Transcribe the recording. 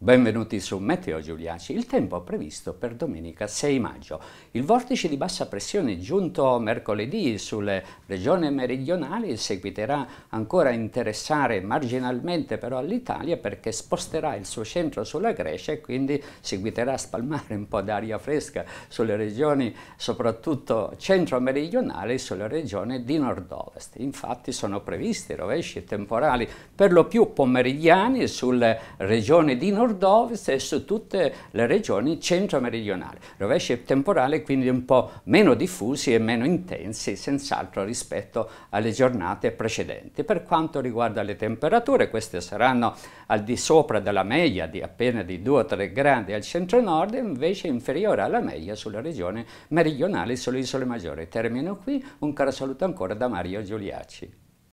Benvenuti su Meteo Giuliaci, il tempo previsto per domenica 6 maggio. Il vortice di bassa pressione giunto mercoledì sulle regioni meridionali seguiterà ancora a interessare marginalmente però l'Italia perché sposterà il suo centro sulla Grecia e quindi seguiterà a spalmare un po' d'aria fresca sulle regioni soprattutto centro-meridionali e sulle regioni di nord-ovest. Infatti sono previsti rovesci temporali per lo più pomeridiani sulle regioni di nord ovest nord-ovest e su tutte le regioni centro-meridionali. Rovesci temporali quindi un po' meno diffusi e meno intensi senz'altro rispetto alle giornate precedenti. Per quanto riguarda le temperature, queste saranno al di sopra della media di appena di 2-3 gradi al centro-nord e invece inferiore alla media sulle regioni meridionali sulle isole maggiori. Termino qui, un caro saluto ancora da Mario Giuliacci.